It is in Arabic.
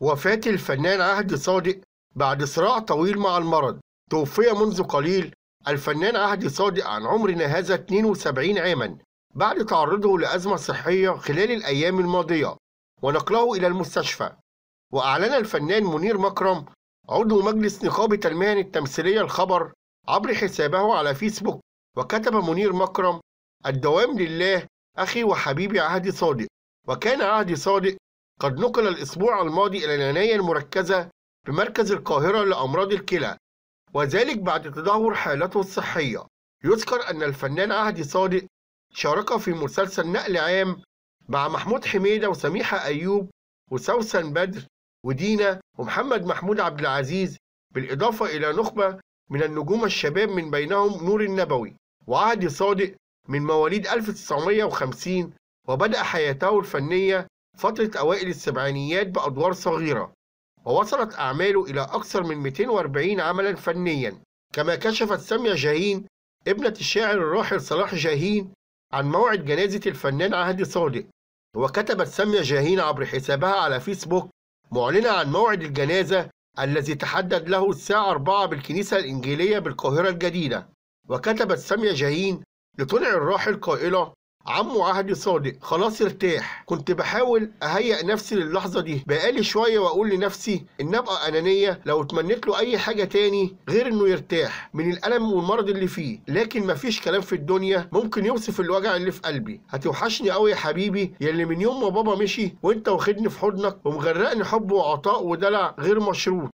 وفاة الفنان عهد صادق بعد صراع طويل مع المرض توفي منذ قليل الفنان عهد صادق عن عمر هذا 72 عاما بعد تعرضه لأزمة صحية خلال الأيام الماضية ونقله إلى المستشفى وأعلن الفنان منير مكرم عضو مجلس نقابة المهن التمثيلية الخبر عبر حسابه على فيسبوك وكتب منير مكرم الدوام لله أخي وحبيبي عهد صادق وكان عهد صادق قد نقل الأسبوع الماضي إلى العناية المركزة بمركز القاهرة لأمراض الكلى وذلك بعد تدهور حالته الصحية يذكر أن الفنان عهدي صادق شارك في مسلسل نقل عام مع محمود حميدة وسميحة أيوب وسوسن بدر ودينا ومحمد محمود عبد العزيز بالإضافة إلى نخبة من النجوم الشباب من بينهم نور النبوي وعهدي صادق من مواليد 1950 وبدأ حياته الفنية فترة أوائل السبعينيات بأدوار صغيرة ووصلت أعماله إلى أكثر من 240 عملا فنيا كما كشفت سامية جاهين ابنة الشاعر الراحل صلاح جاهين عن موعد جنازة الفنان عهدي صادق وكتبت سامية جاهين عبر حسابها على فيسبوك معلنة عن موعد الجنازة الذي تحدد له الساعة 4 بالكنيسة الإنجيلية بالقاهرة الجديدة وكتبت سامية جاهين لطلع الراحل قائلة عمو عهدي صادق خلاص ارتاح كنت بحاول اهيئ نفسي للحظه دي بقالي شويه واقول لنفسي ان ابقى انانيه لو اتمنيت له اي حاجه تاني غير انه يرتاح من الالم والمرض اللي فيه لكن مفيش كلام في الدنيا ممكن يوصف الوجع اللي في قلبي هتوحشني قوي يا حبيبي يلي من يوم ما بابا مشي وانت واخدني في حضنك ومغرقني حب وعطاء ودلع غير مشروط